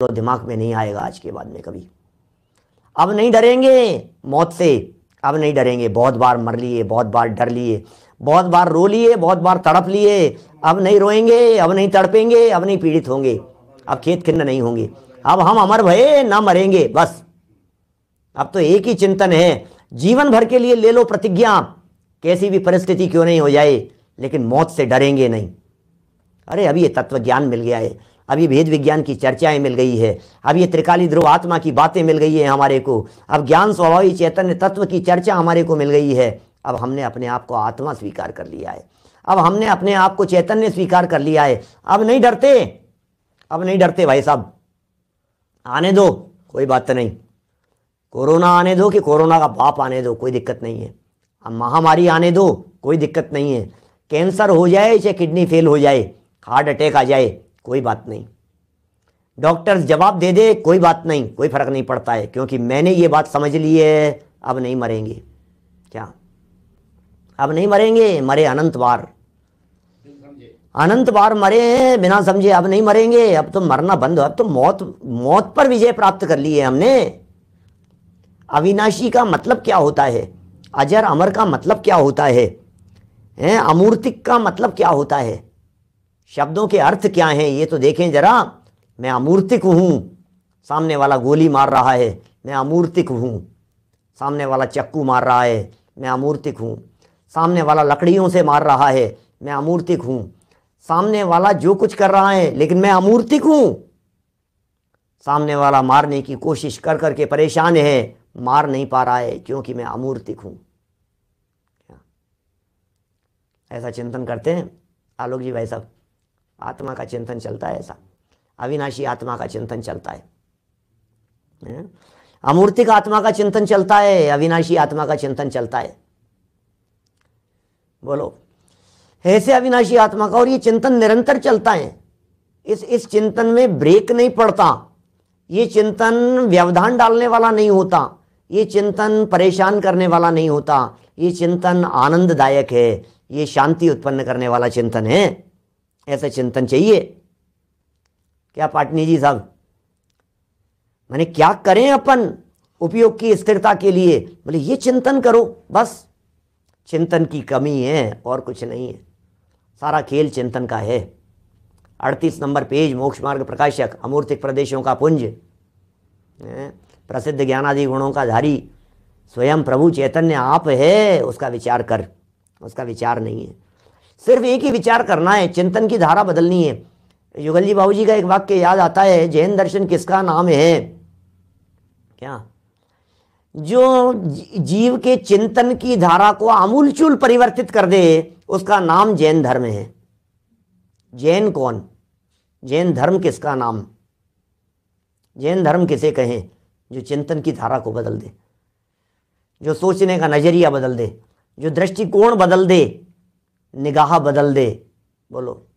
जो तो दिमाग में नहीं आएगा आज के बाद में कभी अब नहीं डरेंगे मौत से अब नहीं डरेंगे बहुत बार मर लिए बहुत बार डर लिए बहुत बार रो लिए बहुत बार तड़प लिए अब नहीं रोएंगे अब नहीं तड़पेंगे अब नहीं पीड़ित होंगे अब खेत खिन्न नहीं होंगे अब हम अमर भय ना मरेंगे बस अब तो एक ही चिंतन है जीवन भर के लिए ले लो प्रतिज्ञा कैसी भी परिस्थिति क्यों नहीं हो जाए लेकिन मौत से डरेंगे नहीं अरे अभी ये तत्व ज्ञान मिल गया है अब ये भेद विज्ञान की चर्चाएं मिल गई है अब ये त्रिकाली ध्रुव आत्मा की बातें मिल गई है हमारे को अब ज्ञान स्वभावी चैतन्य तत्व की चर्चा हमारे को मिल गई है अब हमने अपने आप को आत्मा स्वीकार कर लिया है अब हमने अपने आप को चैतन्य स्वीकार कर लिया है अब नहीं डरते अब नहीं डरते भाई साहब आने दो कोई बात नहीं कोरोना आने दो कि कोरोना का बाप आने दो कोई दिक्कत नहीं है अब महामारी आने दो कोई दिक्कत नहीं है कैंसर हो जाए चाहे किडनी फेल हो जाए हार्ट अटैक आ जाए कोई बात नहीं डॉक्टर जवाब दे दे कोई बात नहीं कोई फ़र्क नहीं पड़ता है क्योंकि मैंने ये बात समझ ली है अब नहीं मरेंगे क्या अब नहीं मरेंगे मरे अनंत बार अनंत बार मरे हैं बिना समझे अब नहीं मरेंगे अब तो मरना बंद हो अब तो मौत मौत पर विजय प्राप्त कर ली है हमने अविनाशी का मतलब क्या होता है अजर अमर का मतलब क्या होता है अमूर्तिक का मतलब क्या होता है शब्दों के अर्थ क्या हैं ये तो देखें जरा मैं अमूर्तिक हूँ सामने वाला गोली मार रहा है मैं अमूर्तिक हूँ सामने वाला चक्कू मार रहा है मैं अमूर्तिक हूँ सामने वाला लकड़ियों से मार रहा है मैं अमूर्तिक हूँ सामने वाला जो कुछ कर रहा है लेकिन मैं अमूर्तिक हूँ सामने वाला मारने की कोशिश कर करके परेशान है मार नहीं पा रहा है क्योंकि मैं अमूर्तिक हूँ ऐसा चिंतन करते हैं आलोक जी भाई साहब आत्मा का चिंतन चलता है ऐसा अविनाशी आत्मा का चिंतन चलता है अमूर्तिक आत्मा का चिंतन चलता है अविनाशी आत्मा का चिंतन चलता है बोलो ऐसे अविनाशी आत्मा का और ये चिंतन निरंतर चलता है इस इस चिंतन में ब्रेक नहीं पड़ता ये चिंतन व्यवधान डालने वाला नहीं होता ये चिंतन परेशान करने वाला नहीं होता ये चिंतन आनंददायक है ये शांति उत्पन्न करने वाला चिंतन है ऐसा चिंतन चाहिए क्या पाटनी जी साहब मैंने क्या करें अपन उपयोग की स्थिरता के लिए बोले ये चिंतन करो बस चिंतन की कमी है और कुछ नहीं है सारा खेल चिंतन का है अड़तीस नंबर पेज मोक्ष मार्ग प्रकाशक अमूर्तिक प्रदेशों का पुंज प्रसिद्ध ज्ञानादि गुणों का धारी स्वयं प्रभु चैतन्य आप है उसका विचार कर उसका विचार नहीं है सिर्फ एक ही विचार करना है चिंतन की धारा बदलनी है युगल जी बाबू जी का एक वाक्य याद आता है जैन दर्शन किसका नाम है क्या जो जीव के चिंतन की धारा को आमूलचूल परिवर्तित कर दे उसका नाम जैन धर्म है जैन कौन जैन धर्म किसका नाम जैन धर्म किसे कहें जो चिंतन की धारा को बदल दे जो सोचने का नज़रिया बदल दे जो दृष्टिकोण बदल दे निगाह बदल दे बोलो